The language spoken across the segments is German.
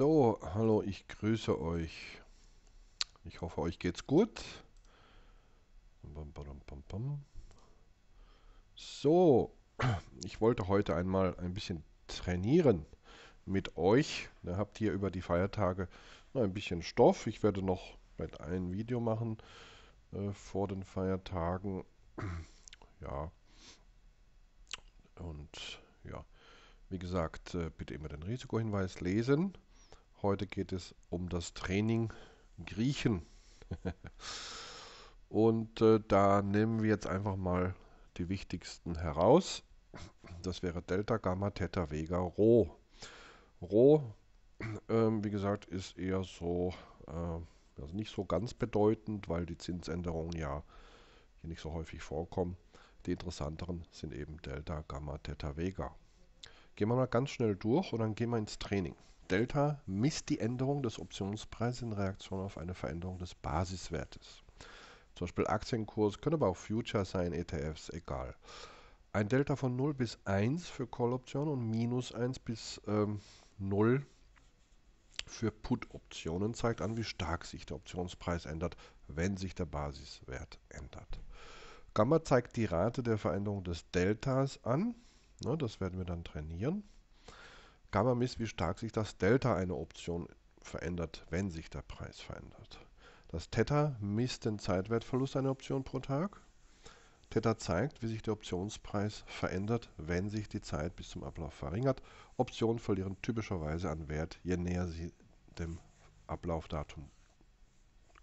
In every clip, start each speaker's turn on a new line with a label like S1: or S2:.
S1: So, hallo, ich grüße euch. Ich hoffe, euch geht's gut. So, ich wollte heute einmal ein bisschen trainieren mit euch. Da habt ihr über die Feiertage noch ein bisschen Stoff. Ich werde noch vielleicht ein Video machen äh, vor den Feiertagen. ja. Und ja, wie gesagt, äh, bitte immer den Risikohinweis lesen. Heute geht es um das Training Griechen. Und äh, da nehmen wir jetzt einfach mal die wichtigsten heraus. Das wäre Delta, Gamma, Theta, Vega, Rho. Rho, äh, wie gesagt, ist eher so, äh, also nicht so ganz bedeutend, weil die Zinsänderungen ja hier nicht so häufig vorkommen. Die interessanteren sind eben Delta, Gamma, Theta, Vega. Gehen wir mal ganz schnell durch und dann gehen wir ins Training. Delta misst die Änderung des Optionspreises in Reaktion auf eine Veränderung des Basiswertes. Zum Beispiel Aktienkurs, können aber auch Future sein, ETFs, egal. Ein Delta von 0 bis 1 für Call-Optionen und minus 1 bis ähm, 0 für Put-Optionen zeigt an, wie stark sich der Optionspreis ändert, wenn sich der Basiswert ändert. Gamma zeigt die Rate der Veränderung des Deltas an. Ne, das werden wir dann trainieren. Gamma misst, wie stark sich das Delta einer Option verändert, wenn sich der Preis verändert. Das Theta misst den Zeitwertverlust einer Option pro Tag. Theta zeigt, wie sich der Optionspreis verändert, wenn sich die Zeit bis zum Ablauf verringert. Optionen verlieren typischerweise an Wert, je näher sie dem Ablaufdatum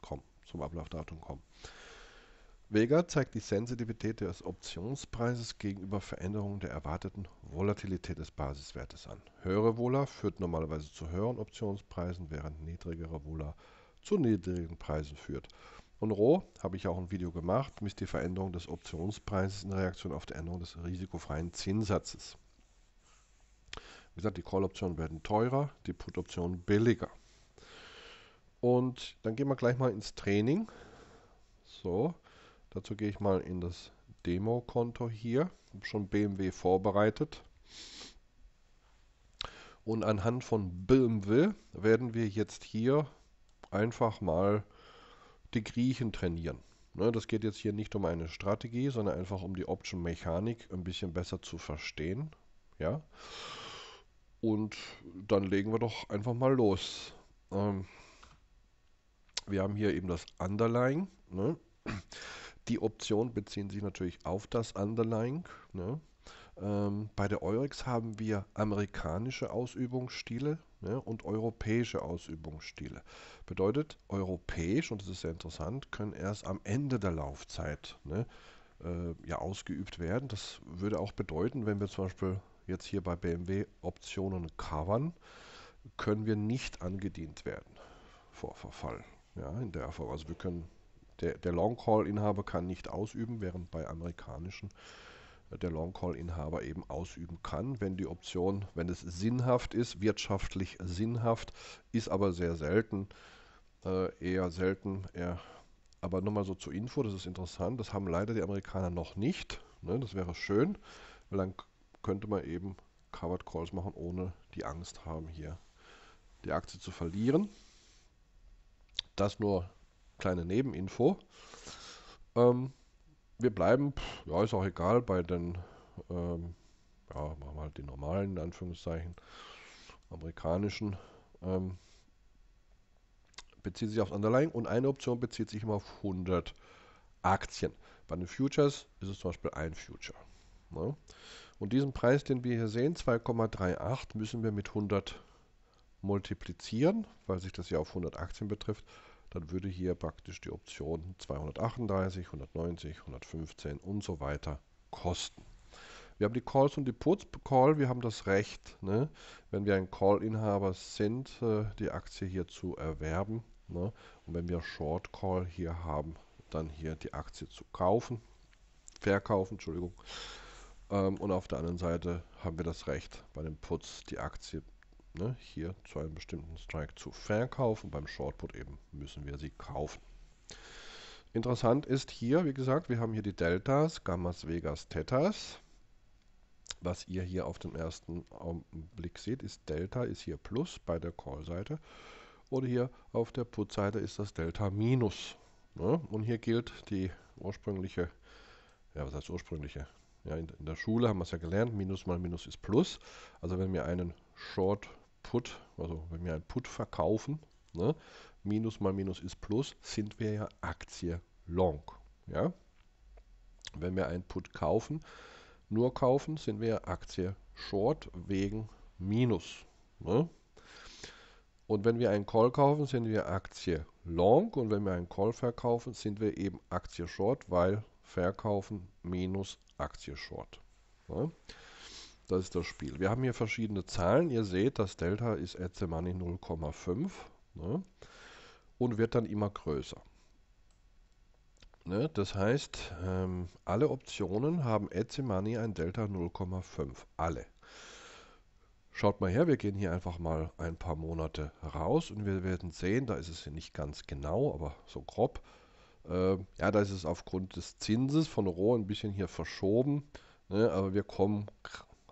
S1: kommen, zum Ablaufdatum kommen. Vega zeigt die Sensitivität des Optionspreises gegenüber Veränderungen der erwarteten Volatilität des Basiswertes an. Höhere Vola führt normalerweise zu höheren Optionspreisen, während niedrigere Vola zu niedrigen Preisen führt. Und Roh habe ich auch ein Video gemacht, misst die Veränderung des Optionspreises in Reaktion auf die Änderung des risikofreien Zinssatzes. Wie gesagt, die Call-Optionen werden teurer, die Put-Optionen billiger. Und dann gehen wir gleich mal ins Training. So, Dazu gehe ich mal in das Demo-Konto hier, habe schon BMW vorbereitet. Und anhand von BMW werden wir jetzt hier einfach mal die Griechen trainieren. Ne, das geht jetzt hier nicht um eine Strategie, sondern einfach um die Option-Mechanik ein bisschen besser zu verstehen. Ja. Und dann legen wir doch einfach mal los. Ähm, wir haben hier eben das Underlying. Ne? Die Optionen beziehen sich natürlich auf das Underlying. Ne? Ähm, bei der Eurex haben wir amerikanische Ausübungsstile ne, und europäische Ausübungsstile. Bedeutet, europäisch, und das ist sehr interessant, können erst am Ende der Laufzeit ne, äh, ja, ausgeübt werden. Das würde auch bedeuten, wenn wir zum Beispiel jetzt hier bei BMW Optionen covern, können wir nicht angedient werden vor Verfall. Ja, in der Form. Also wir können der, der Long-Call-Inhaber kann nicht ausüben, während bei amerikanischen äh, der Long-Call-Inhaber eben ausüben kann, wenn die Option, wenn es sinnhaft ist, wirtschaftlich sinnhaft, ist aber sehr selten, äh, eher selten, eher, aber nochmal so zur Info, das ist interessant, das haben leider die Amerikaner noch nicht, ne, das wäre schön, weil dann könnte man eben Covered Calls machen, ohne die Angst haben, hier die Aktie zu verlieren. Das nur kleine Nebeninfo. Ähm, wir bleiben, pff, ja, ist auch egal, bei den, ähm, ja, machen wir halt die normalen, in Anführungszeichen, amerikanischen. Ähm, bezieht sich aufs Underlying und eine Option bezieht sich immer auf 100 Aktien. Bei den Futures ist es zum Beispiel ein Future. Ne? Und diesen Preis, den wir hier sehen, 2,38, müssen wir mit 100 multiplizieren, weil sich das ja auf 100 Aktien betrifft dann würde hier praktisch die Option 238, 190, 115 und so weiter kosten. Wir haben die Calls und die Puts. Call, wir haben das Recht, ne, wenn wir ein Call-Inhaber sind, äh, die Aktie hier zu erwerben. Ne, und wenn wir Short Call hier haben, dann hier die Aktie zu kaufen, verkaufen, Entschuldigung. Ähm, und auf der anderen Seite haben wir das Recht, bei dem Putz die Aktie ne, hier zu einem bestimmten Strike zu verkaufen. Beim Shortput eben müssen wir sie kaufen. Interessant ist hier, wie gesagt, wir haben hier die Deltas, Gammas, Vegas, Tetas. Was ihr hier auf den ersten Blick seht, ist Delta ist hier Plus bei der Call-Seite Oder hier auf der Put-Seite ist das Delta Minus. Ne? Und hier gilt die ursprüngliche, ja was heißt ursprüngliche? Ja, in, in der Schule haben wir es ja gelernt, Minus mal Minus ist Plus. Also wenn wir einen Short Put, also wenn wir ein Put verkaufen, ne, Minus mal Minus ist Plus, sind wir ja Aktie Long. Ja? Wenn wir ein Put kaufen, nur kaufen, sind wir Aktie Short wegen Minus. Ne? Und wenn wir einen Call kaufen, sind wir Aktie Long. Und wenn wir einen Call verkaufen, sind wir eben Aktie Short, weil Verkaufen minus Aktie Short. Ne? Das ist das Spiel. Wir haben hier verschiedene Zahlen. Ihr seht, das Delta ist money 0,5 ne? und wird dann immer größer. Ne? Das heißt, ähm, alle Optionen haben money ein Delta 0,5. Alle. Schaut mal her, wir gehen hier einfach mal ein paar Monate raus und wir werden sehen, da ist es hier nicht ganz genau, aber so grob. Äh, ja, da ist es aufgrund des Zinses von Rohr ein bisschen hier verschoben, ne, aber wir kommen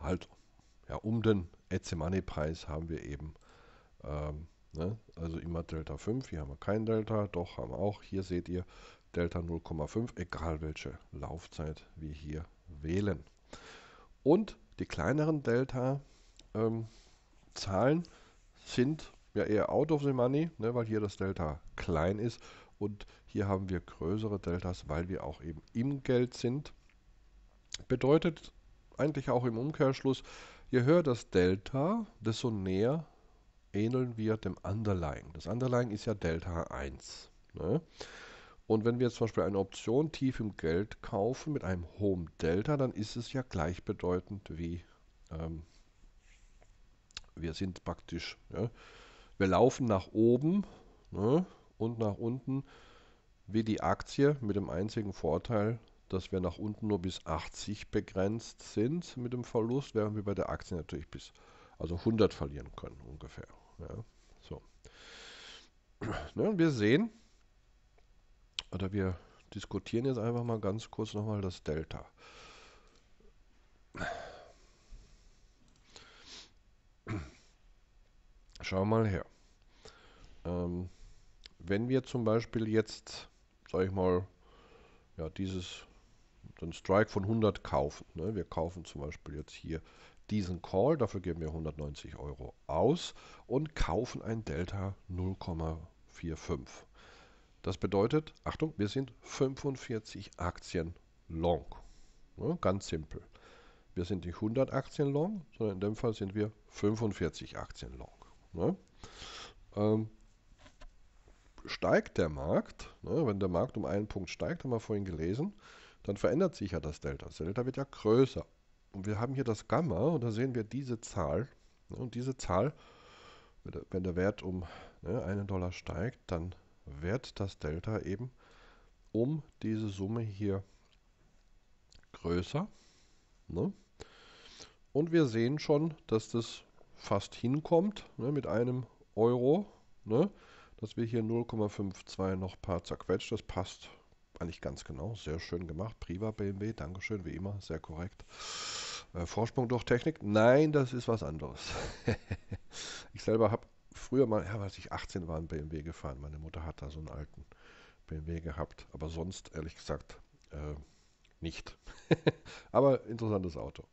S1: halt ja, um den Etzemani-Preis haben wir eben, ähm, ne? also immer Delta 5, hier haben wir kein Delta, doch haben wir auch, hier seht ihr Delta 0,5, egal welche Laufzeit wir hier wählen. Und die kleineren Delta-Zahlen ähm, sind ja eher out of the money, ne, weil hier das Delta klein ist und hier haben wir größere Deltas, weil wir auch eben im Geld sind. Bedeutet, eigentlich auch im Umkehrschluss, je höher das Delta, desto näher ähneln wir dem Underlying. Das Underlying ist ja Delta 1. Ne? Und wenn wir jetzt zum Beispiel eine Option tief im Geld kaufen mit einem hohen Delta, dann ist es ja gleichbedeutend wie ähm, wir sind praktisch, ne? wir laufen nach oben ne? und nach unten wie die Aktie mit dem einzigen Vorteil, dass wir nach unten nur bis 80 begrenzt sind mit dem Verlust, während wir bei der Aktie natürlich bis also 100 verlieren können ungefähr. Ja, so. Ne, und wir sehen, oder wir diskutieren jetzt einfach mal ganz kurz nochmal das Delta. Schau mal her. Ähm, wenn wir zum Beispiel jetzt, sag ich mal, ja, dieses einen Strike von 100 kaufen. Ne? Wir kaufen zum Beispiel jetzt hier diesen Call, dafür geben wir 190 Euro aus und kaufen ein Delta 0,45. Das bedeutet, Achtung, wir sind 45 Aktien long. Ne? Ganz simpel. Wir sind nicht 100 Aktien long, sondern in dem Fall sind wir 45 Aktien long. Ne? Ähm, steigt der Markt, ne? wenn der Markt um einen Punkt steigt, haben wir vorhin gelesen, dann verändert sich ja das Delta. Das Delta wird ja größer. Und wir haben hier das Gamma und da sehen wir diese Zahl. und diese Zahl, wenn der Wert um ne, einen Dollar steigt, dann wird das Delta eben um diese Summe hier größer. Ne? Und wir sehen schon, dass das fast hinkommt ne, mit einem Euro. Ne? Dass wir hier 0,52 noch ein paar zerquetscht, das passt eigentlich ganz genau. Sehr schön gemacht. Priva BMW, Dankeschön, wie immer, sehr korrekt. Äh, Vorsprung durch Technik? Nein, das ist was anderes. ich selber habe früher mal, ja, als ich 18 war, einen BMW gefahren. Meine Mutter hat da so einen alten BMW gehabt. Aber sonst, ehrlich gesagt, äh, nicht. Aber interessantes Auto.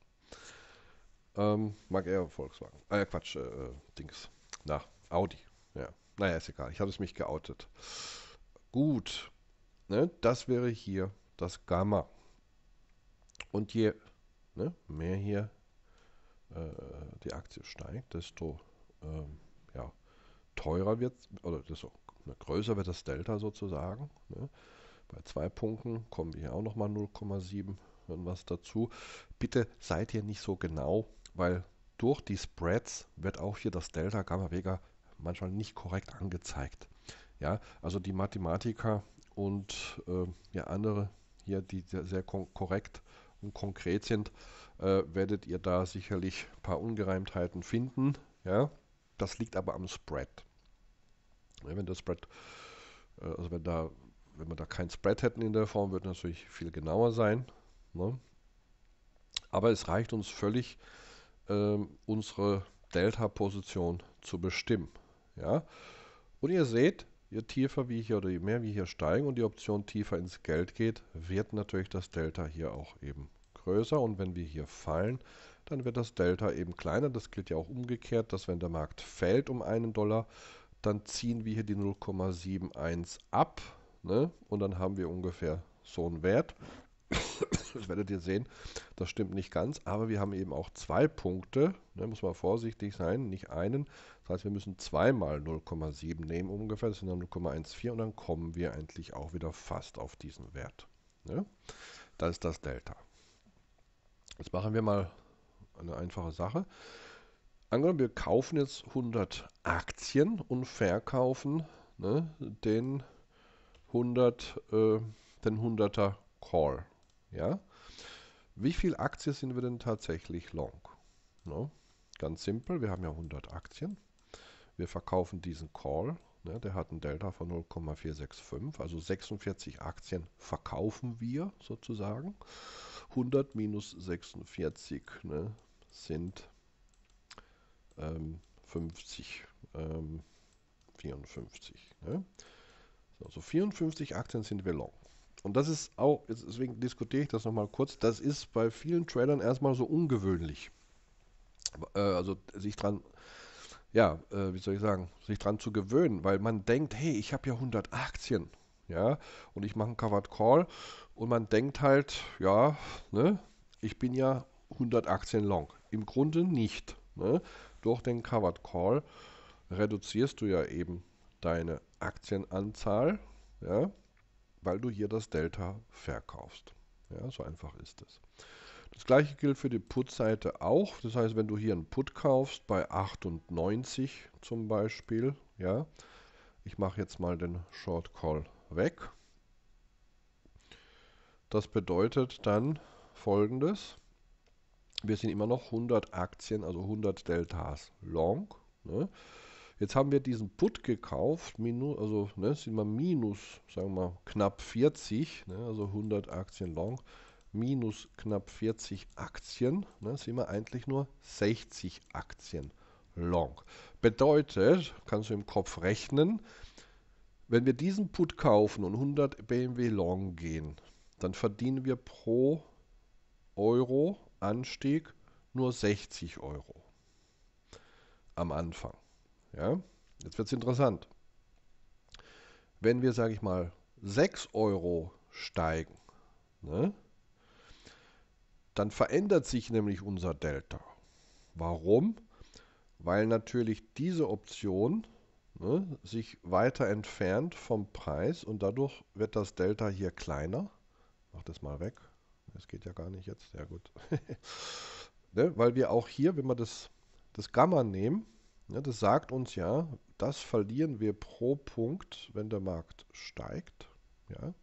S1: Ähm, mag eher Volkswagen. Ah, äh, Quatsch, äh, Dings. Na, Audi. Ja. Naja, ist egal. Ich habe es mich geoutet. Gut, Ne? Das wäre hier das Gamma. Und je ne, mehr hier äh, die Aktie steigt, desto ähm, ja, teurer wird oder desto ne, größer wird das Delta sozusagen. Ne? Bei zwei Punkten kommen wir hier auch nochmal 0,7 und was dazu. Bitte seid hier nicht so genau, weil durch die Spreads wird auch hier das Delta Gamma Vega manchmal nicht korrekt angezeigt. Ja, also die Mathematiker und äh, ja, andere hier, die sehr, sehr korrekt und konkret sind, äh, werdet ihr da sicherlich ein paar Ungereimtheiten finden. Ja? Das liegt aber am Spread. Ja, wenn der Spread, äh, also wenn da, wenn wir da kein Spread hätten in der Form, würde natürlich viel genauer sein. Ne? Aber es reicht uns völlig, ähm, unsere Delta-Position zu bestimmen. Ja? Und ihr seht, je tiefer wir hier oder je mehr wir hier steigen und die Option tiefer ins Geld geht, wird natürlich das Delta hier auch eben größer. Und wenn wir hier fallen, dann wird das Delta eben kleiner. Das gilt ja auch umgekehrt, dass wenn der Markt fällt um einen Dollar, dann ziehen wir hier die 0,71 ab. Ne? Und dann haben wir ungefähr so einen Wert. das werdet ihr sehen, das stimmt nicht ganz, aber wir haben eben auch zwei Punkte, ne, muss man vorsichtig sein, nicht einen. Das heißt, wir müssen zweimal 0,7 nehmen ungefähr, das sind dann 0,14 und dann kommen wir endlich auch wieder fast auf diesen Wert. Ne? Das ist das Delta. Jetzt machen wir mal eine einfache Sache. Angenommen, wir kaufen jetzt 100 Aktien und verkaufen ne, den, 100, äh, den 100er Call. Ja? Wie viel Aktie sind wir denn tatsächlich long? No? Ganz simpel, wir haben ja 100 Aktien. Wir verkaufen diesen Call, ne? der hat ein Delta von 0,465, also 46 Aktien verkaufen wir sozusagen. 100 minus 46 ne? sind ähm, 50, ähm, 54. Ne? also 54 Aktien sind wir long. Und das ist auch, deswegen diskutiere ich das nochmal kurz, das ist bei vielen Trailern erstmal so ungewöhnlich. Äh, also sich dran, ja, äh, wie soll ich sagen, sich dran zu gewöhnen, weil man denkt, hey, ich habe ja 100 Aktien, ja, und ich mache einen Covered Call und man denkt halt, ja, ne, ich bin ja 100 Aktien long. Im Grunde nicht. Ne? Durch den Covered Call reduzierst du ja eben deine Aktienanzahl, ja, weil du hier das Delta verkaufst. Ja, so einfach ist es. Das gleiche gilt für die Put-Seite auch. Das heißt, wenn du hier einen Put kaufst bei 98 zum Beispiel, ja, ich mache jetzt mal den Short Call weg. Das bedeutet dann folgendes. Wir sind immer noch 100 Aktien, also 100 Deltas long. Ne? Jetzt haben wir diesen Put gekauft, minus, also ne, sind wir minus, sagen wir mal, knapp 40, ne, also 100 Aktien long, minus knapp 40 Aktien, ne, sind wir eigentlich nur 60 Aktien long. Bedeutet, kannst du im Kopf rechnen, wenn wir diesen Put kaufen und 100 BMW long gehen, dann verdienen wir pro Euro Anstieg nur 60 Euro am Anfang. Ja, jetzt wird es interessant. Wenn wir, sage ich mal, 6 Euro steigen, ne, dann verändert sich nämlich unser Delta. Warum? Weil natürlich diese Option ne, sich weiter entfernt vom Preis und dadurch wird das Delta hier kleiner. Mach das mal weg. Das geht ja gar nicht jetzt. Ja gut. ne, weil wir auch hier, wenn wir das, das Gamma nehmen, ja, das sagt uns ja, das verlieren wir pro Punkt, wenn der Markt steigt. Ja.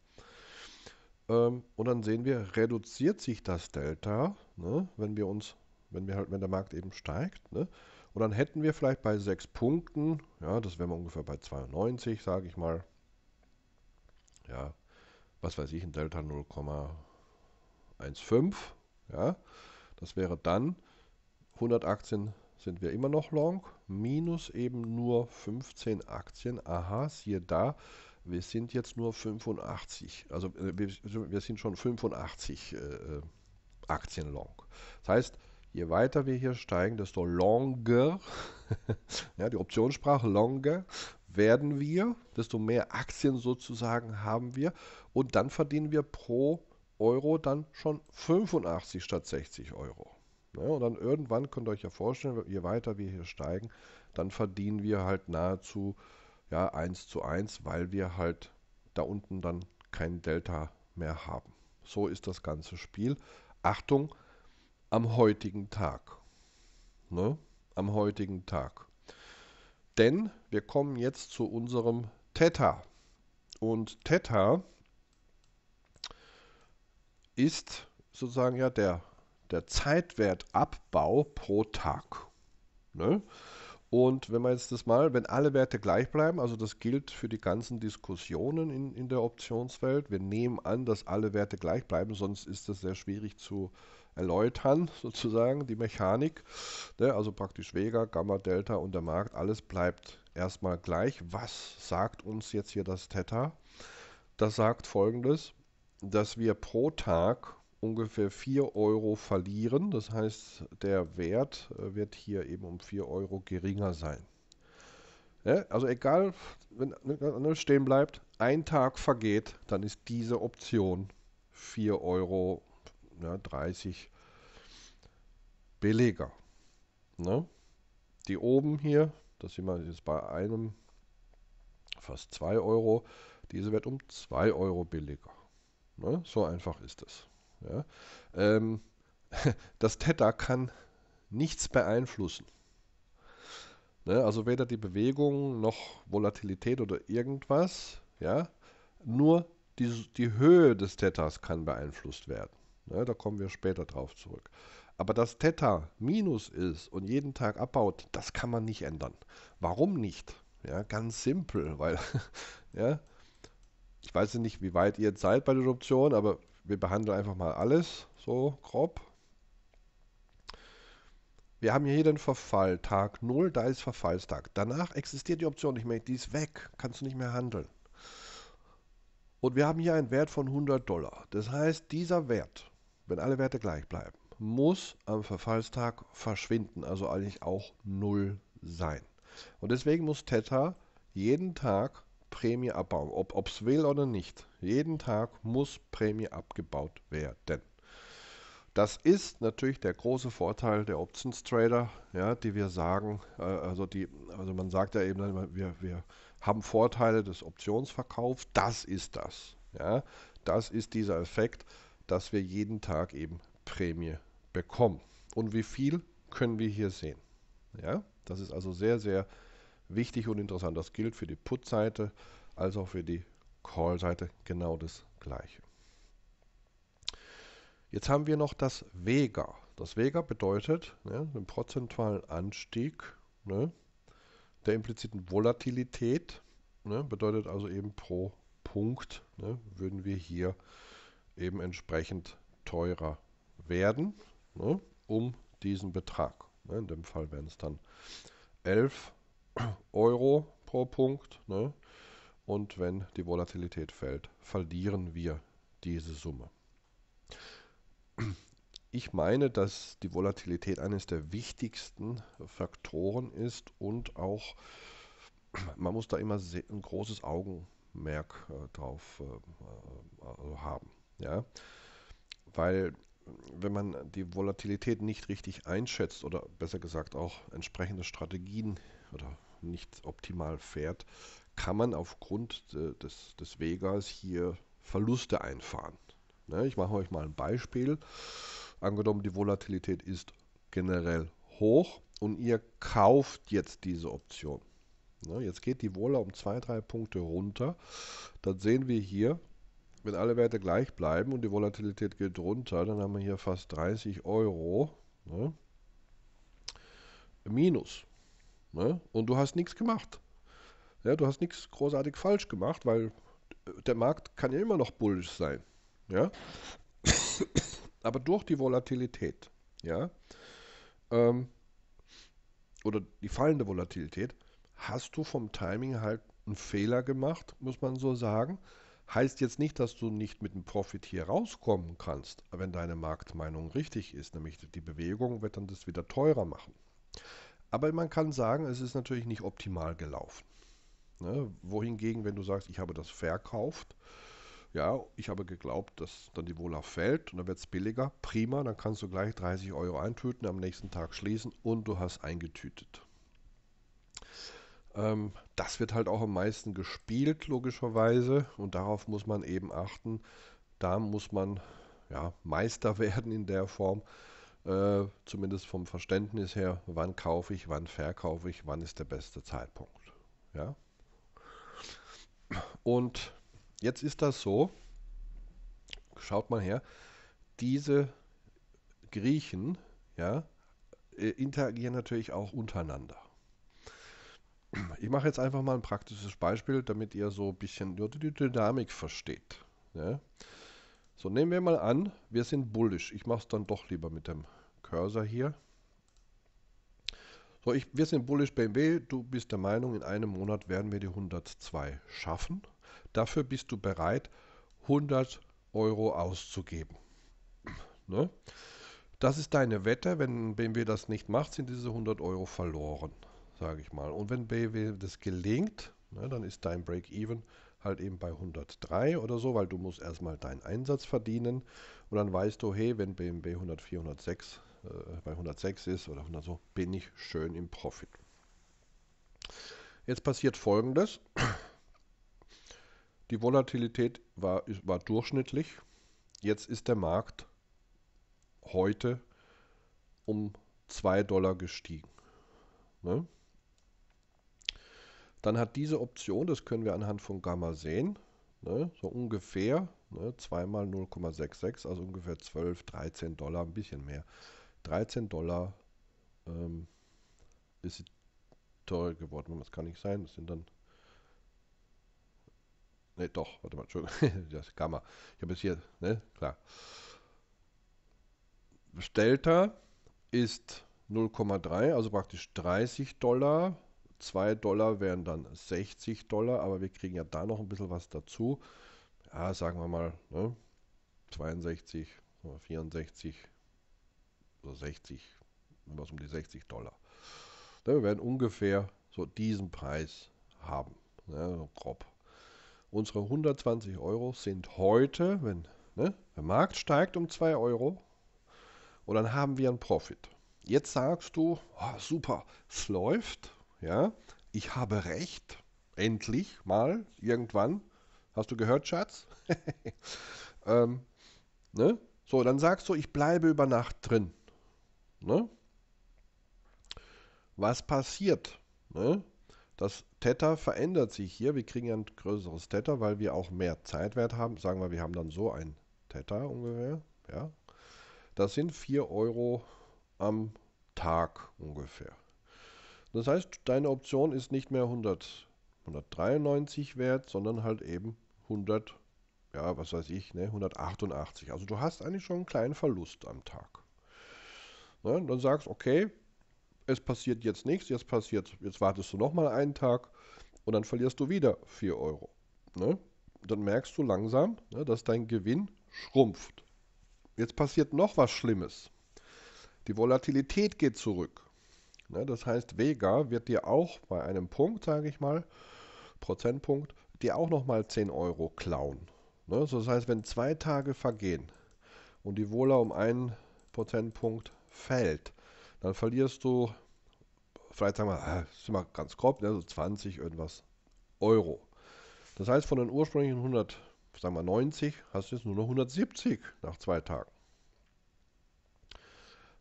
S1: Ähm, und dann sehen wir, reduziert sich das Delta, ne, wenn wir uns, wenn wir halt, wenn der Markt eben steigt, ne, und dann hätten wir vielleicht bei 6 Punkten, ja, das wären wir ungefähr bei 92, sage ich mal. Ja, was weiß ich, ein Delta 0,15. Ja, das wäre dann 118 sind wir immer noch long, minus eben nur 15 Aktien. Aha, siehe da, wir sind jetzt nur 85, also äh, wir, sind schon 85 äh, äh, Aktien long. Das heißt, je weiter wir hier steigen, desto longer, ja, die Optionssprache longer, werden wir, desto mehr Aktien sozusagen haben wir und dann verdienen wir pro Euro dann schon 85 statt 60 Euro. Ne, und dann irgendwann könnt ihr euch ja vorstellen, je weiter wir hier steigen, dann verdienen wir halt nahezu ja, 1 zu 1, weil wir halt da unten dann kein Delta mehr haben. So ist das ganze Spiel. Achtung, am heutigen Tag. Ne? Am heutigen Tag. Denn wir kommen jetzt zu unserem Theta. Und Theta ist sozusagen ja der der Zeitwertabbau pro Tag. Ne? Und wenn man jetzt das mal, wenn alle Werte gleich bleiben, also das gilt für die ganzen Diskussionen in, in der Optionswelt, wir nehmen an, dass alle Werte gleich bleiben, sonst ist das sehr schwierig zu erläutern, sozusagen, die Mechanik. Ne? Also praktisch Vega, Gamma, Delta und der Markt, alles bleibt erstmal gleich. Was sagt uns jetzt hier das Theta? Das sagt folgendes, dass wir pro Tag ungefähr 4 Euro verlieren. Das heißt, der Wert äh, wird hier eben um 4 Euro geringer sein. Ja, also egal, wenn ne, stehen bleibt, ein Tag vergeht, dann ist diese Option 4 Euro ja, 30 billiger. Ne? Die oben hier, das sind wir jetzt bei einem fast 2 Euro, diese wird um 2 Euro billiger. Ne? So einfach ist es. Ja? Ähm, das Theta kann nichts beeinflussen. Ne? Also weder die Bewegung noch Volatilität oder irgendwas. Ja? Nur die, die Höhe des Thetas kann beeinflusst werden. Ne? Da kommen wir später drauf zurück. Aber dass Theta Minus ist und jeden Tag abbaut, das kann man nicht ändern. Warum nicht? Ja, ganz simpel, weil, ja, ich weiß nicht, wie weit ihr jetzt seid bei der Option, aber wir behandeln einfach mal alles so grob. Wir haben hier den Verfall, Tag 0, da ist Verfallstag. Danach existiert die Option nicht mehr, die ist weg, kannst du nicht mehr handeln. Und wir haben hier einen Wert von 100 Dollar. Das heißt, dieser Wert, wenn alle Werte gleich bleiben, muss am Verfallstag verschwinden, also eigentlich auch 0 sein. Und deswegen muss Theta jeden Tag Prämie abbauen, ob es will oder nicht. Jeden Tag muss Prämie abgebaut werden. Das ist natürlich der große Vorteil der Optionstrader, ja, die wir sagen, äh, also die, also man sagt ja eben, wir, wir haben Vorteile des Optionsverkaufs, das ist das. Ja, das ist dieser Effekt, dass wir jeden Tag eben Prämie bekommen. Und wie viel können wir hier sehen? Ja, das ist also sehr, sehr wichtig und interessant. Das gilt für die Put-Seite als auch für die Call-Seite genau das gleiche. Jetzt haben wir noch das Vega. Das Vega bedeutet ne, einen prozentualen Anstieg ne, der impliziten Volatilität. Ne, bedeutet also eben pro Punkt ne, würden wir hier eben entsprechend teurer werden ne, um diesen Betrag. Ne, in dem Fall wären es dann 11 Euro pro Punkt. Ne? und wenn die Volatilität fällt, verlieren wir diese Summe. Ich meine, dass die Volatilität eines der wichtigsten Faktoren ist und auch man muss da immer ein großes Augenmerk äh, drauf äh, äh, haben, ja, weil wenn man die Volatilität nicht richtig einschätzt oder besser gesagt auch entsprechende Strategien oder nicht optimal fährt, kann man aufgrund äh, des, des Vegas hier Verluste einfahren. Ne, ich mache euch mal ein Beispiel. Angenommen, die Volatilität ist generell hoch und ihr kauft jetzt diese Option. Ne, jetzt geht die Wohler um 2-3 Punkte runter. Dann sehen wir hier, wenn alle Werte gleich bleiben und die Volatilität geht runter, dann haben wir hier fast 30 Euro ne, Minus. Ne, und du hast nichts gemacht. Ja, du hast nichts großartig falsch gemacht, weil äh, der Markt kann ja immer noch bullisch sein. Ja? Aber durch die Volatilität, ja, ähm, oder die fallende Volatilität, hast du vom Timing halt einen Fehler gemacht, muss man so sagen. Heißt jetzt nicht, dass du nicht mit dem Profit hier rauskommen kannst, wenn deine Marktmeinung richtig ist, nämlich die Bewegung wird dann das wieder teurer machen. Aber man kann sagen, es ist natürlich nicht optimal gelaufen. Ne? Wohingegen, wenn du sagst, ich habe das verkauft, ja, ich habe geglaubt, dass dann die Wohler fällt und dann wird es billiger, prima, dann kannst du gleich 30 Euro eintüten, am nächsten Tag schließen und du hast eingetütet. Ähm, das wird halt auch am meisten gespielt, logischerweise, und darauf muss man eben achten. Da muss man ja, Meister werden in der Form, äh, zumindest vom Verständnis her, wann kaufe ich, wann verkaufe ich, wann ist der beste Zeitpunkt. Ja. Und jetzt ist das so, schaut mal her, diese Griechen ja, äh, interagieren natürlich auch untereinander. Ich mache jetzt einfach mal ein praktisches Beispiel, damit ihr so ein bisschen die Dynamik versteht. Ja. So, nehmen wir mal an, wir sind bullisch. Ich mache es dann doch lieber mit dem Cursor hier. So, ich, wir sind bullish BMW. Du bist der Meinung, in einem Monat werden wir die 102 schaffen. Dafür bist du bereit, 100 Euro auszugeben. Ne? Das ist deine Wette. Wenn BMW das nicht macht, sind diese 100 Euro verloren, sage ich mal. Und wenn BMW das gelingt, ne, dann ist dein Break-Even halt eben bei 103 oder so, weil du musst erstmal deinen Einsatz verdienen. Und dann weißt du, hey, wenn BMW 104, 106 äh, bei 106 ist oder 100 so, bin ich schön im Profit. Jetzt passiert folgendes. Die Volatilität war, war durchschnittlich. Jetzt ist der Markt heute um 2 Dollar gestiegen. Ne? Dann hat diese Option, das können wir anhand von Gamma sehen, ne, so ungefähr ne, 2 mal 0,66, also ungefähr 12, 13 Dollar, ein bisschen mehr, 13 Dollar ähm, ist sie teurer geworden. Das kann nicht sein. Das sind dann. Ne, doch, warte mal, Entschuldigung. das Gamma. Ich habe es hier, ne? Klar. Delta ist 0,3, also praktisch 30 Dollar. 2 Dollar wären dann 60 Dollar, aber wir kriegen ja da noch ein bisschen was dazu. Ja, sagen wir mal, ne? 62, 64, so 60, was um die 60 Dollar. Ja, wir werden ungefähr so diesen Preis haben, ja, ne, so grob. Unsere 120 Euro sind heute, wenn ne, der Markt steigt um 2 Euro und dann haben wir einen Profit. Jetzt sagst du, oh, super, es läuft, ja, ich habe recht, endlich mal, irgendwann. Hast du gehört, Schatz? ähm, ne? So, dann sagst du, ich bleibe über Nacht drin. Ne? Was passiert? Ne? Das Theta verändert sich hier. Wir kriegen ein größeres Theta, weil wir auch mehr Zeitwert haben. Sagen wir, wir haben dann so ein Theta ungefähr. Ja? Das sind 4 Euro am Tag ungefähr. Das heißt, deine Option ist nicht mehr 100, 193 wert, sondern halt eben 100, ja, was weiß ich, ne, 188. Also du hast eigentlich schon einen kleinen Verlust am Tag. Ne? Und dann sagst, okay, es passiert jetzt nichts, jetzt passiert, jetzt wartest du nochmal einen Tag und dann verlierst du wieder 4 Euro. Ne? Dann merkst du langsam, ne, dass dein Gewinn schrumpft. Jetzt passiert noch was Schlimmes. Die Volatilität geht zurück. Ne, das heißt, Vega wird dir auch bei einem Punkt, sage ich mal, Prozentpunkt, dir auch nochmal 10 Euro klauen. Ne, das heißt, wenn zwei Tage vergehen und die Wohler um einen Prozentpunkt fällt, dann verlierst du, vielleicht sagen wir, äh, sind wir ganz grob, ne, so 20 irgendwas Euro. Das heißt, von den ursprünglichen 100, sagen wir 90, hast du jetzt nur noch 170 nach zwei Tagen.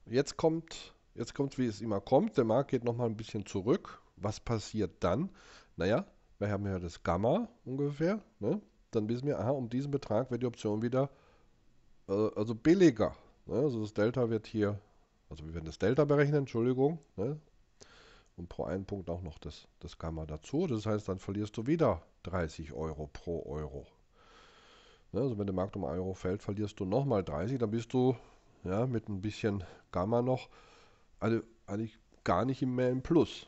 S1: Jetzt kommt, jetzt kommt, wie es immer kommt, der Markt geht nochmal ein bisschen zurück. Was passiert dann? Naja, wir haben ja das Gamma ungefähr, ne? dann wissen wir, aha, um diesen Betrag wird die Option wieder, äh, also billiger. Ne? Also das Delta wird hier also wir werden das Delta berechnen, Entschuldigung. Ne? Und pro einen Punkt auch noch das, das Gamma dazu. Das heißt, dann verlierst du wieder 30 Euro pro Euro. Ne? Also wenn der Markt um einen Euro fällt, verlierst du nochmal 30. Dann bist du ja, mit ein bisschen Gamma noch also, eigentlich gar nicht mehr im Plus.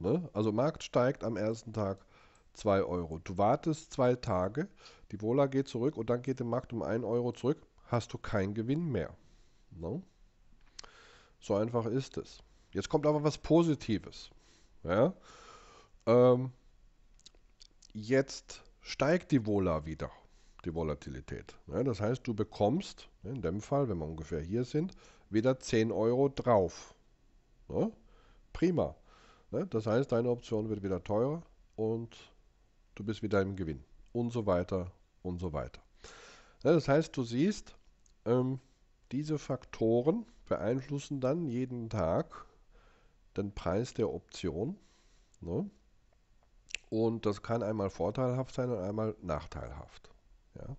S1: Ne? Also Markt steigt am ersten Tag 2 Euro. Du wartest zwei Tage, die Vola geht zurück und dann geht der Markt um 1 Euro zurück, hast du keinen Gewinn mehr. No? Ne? So einfach ist es. Jetzt kommt aber was Positives. Ja? Ähm, jetzt steigt die Vola wieder, die Volatilität. Ja, das heißt, du bekommst, in dem Fall, wenn wir ungefähr hier sind, wieder 10 Euro drauf. Ja, prima. Ja, das heißt, deine Option wird wieder teurer und du bist wieder im Gewinn. Und so weiter und so weiter. das heißt, du siehst, ähm, diese Faktoren beeinflussen dann jeden Tag den Preis der Option. Ne? Und das kann einmal vorteilhaft sein und einmal nachteilhaft. Ja?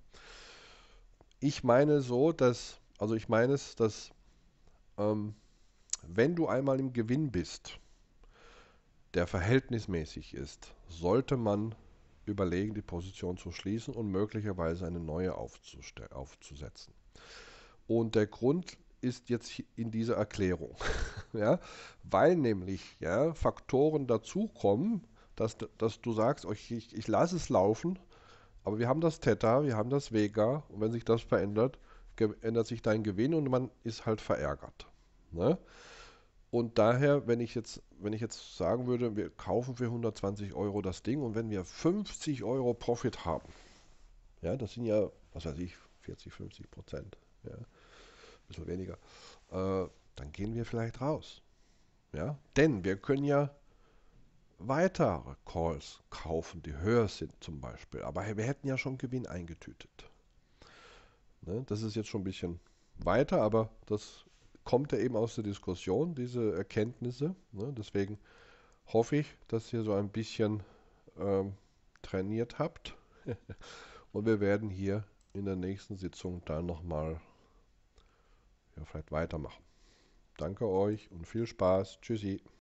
S1: Ich meine so, dass, also ich meine es, dass ähm, wenn du einmal im Gewinn bist, der verhältnismäßig ist, sollte man überlegen, die Position zu schließen und möglicherweise eine neue aufzusetzen. Und der Grund ist jetzt in dieser Erklärung. ja? Weil nämlich ja, Faktoren dazukommen, dass, dass du sagst, ich, ich, ich lasse es laufen, aber wir haben das Theta, wir haben das Vega und wenn sich das verändert, ändert sich dein Gewinn und man ist halt verärgert. Ne? Und daher, wenn ich, jetzt, wenn ich jetzt sagen würde, wir kaufen für 120 Euro das Ding und wenn wir 50 Euro Profit haben, ja, das sind ja, was weiß ich, 40, 50 Prozent. Ja bisschen weniger, äh, dann gehen wir vielleicht raus. Ja? Denn wir können ja weitere Calls kaufen, die höher sind zum Beispiel. Aber wir hätten ja schon Gewinn eingetütet. Ne? Das ist jetzt schon ein bisschen weiter, aber das kommt ja eben aus der Diskussion, diese Erkenntnisse. Ne? Deswegen hoffe ich, dass ihr so ein bisschen ähm, trainiert habt. Und wir werden hier in der nächsten Sitzung dann nochmal ja, vielleicht weitermachen. Danke euch und viel Spaß. Tschüssi.